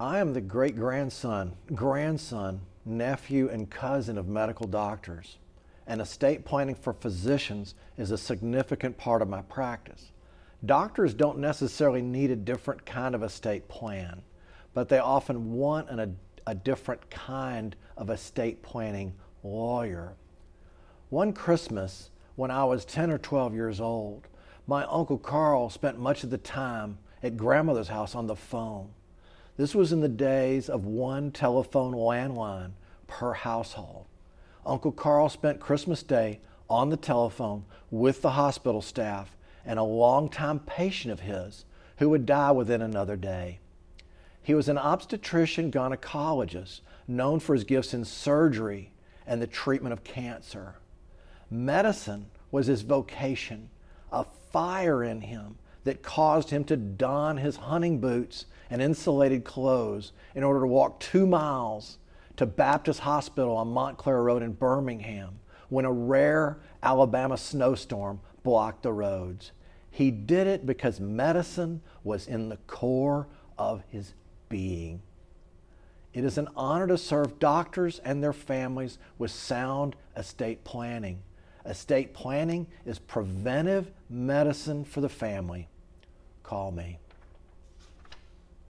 I am the great grandson, grandson, nephew, and cousin of medical doctors, and estate planning for physicians is a significant part of my practice. Doctors don't necessarily need a different kind of estate plan, but they often want an, a, a different kind of estate planning lawyer. One Christmas, when I was 10 or 12 years old, my Uncle Carl spent much of the time at grandmother's house on the phone. This was in the days of one telephone landline per household. Uncle Carl spent Christmas Day on the telephone with the hospital staff and a longtime patient of his who would die within another day. He was an obstetrician gynecologist known for his gifts in surgery and the treatment of cancer. Medicine was his vocation, a fire in him that caused him to don his hunting boots and insulated clothes in order to walk two miles to Baptist Hospital on Montclair Road in Birmingham when a rare Alabama snowstorm blocked the roads. He did it because medicine was in the core of his being. It is an honor to serve doctors and their families with sound estate planning. Estate planning is preventive medicine for the family call me.